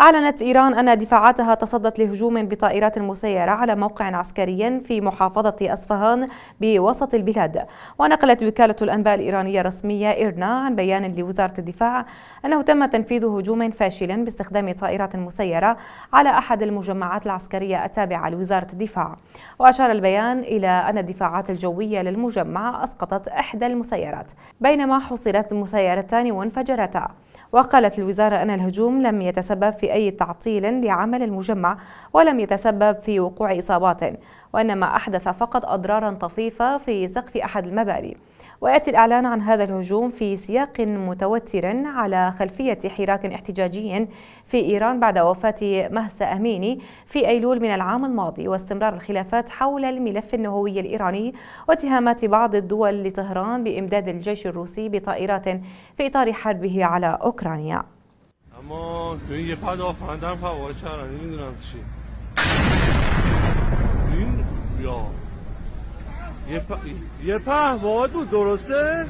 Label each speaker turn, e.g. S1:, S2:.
S1: أعلنت إيران أن دفاعاتها تصدت لهجوم بطائرات مسيرة على موقع عسكري في محافظة أصفهان بوسط البلاد ونقلت وكالة الأنباء الإيرانية الرسمية إيرنا عن بيان لوزارة الدفاع أنه تم تنفيذ هجوم فاشل باستخدام طائرات مسيرة على أحد المجمعات العسكرية التابعة لوزارة الدفاع وأشار البيان إلى أن الدفاعات الجوية للمجمع أسقطت إحدى المسيرات بينما حصلت مسيرتان وانفجرتا وقالت الوزارة أن الهجوم لم يتسبب في أي تعطيل لعمل المجمع ولم يتسبب في وقوع إصابات وإنما أحدث فقط أضرارا طفيفة في سقف أحد المباني ويأتي الإعلان عن هذا الهجوم في سياق متوتر على خلفية حراك احتجاجي في إيران بعد وفاة مهسا أميني في أيلول من العام الماضي واستمرار الخلافات حول الملف النووي الإيراني واتهامات بعض الدول لطهران بإمداد الجيش الروسي بطائرات في إطار حربه على أوكرانيا
S2: یه, پ... یه بود درسته؟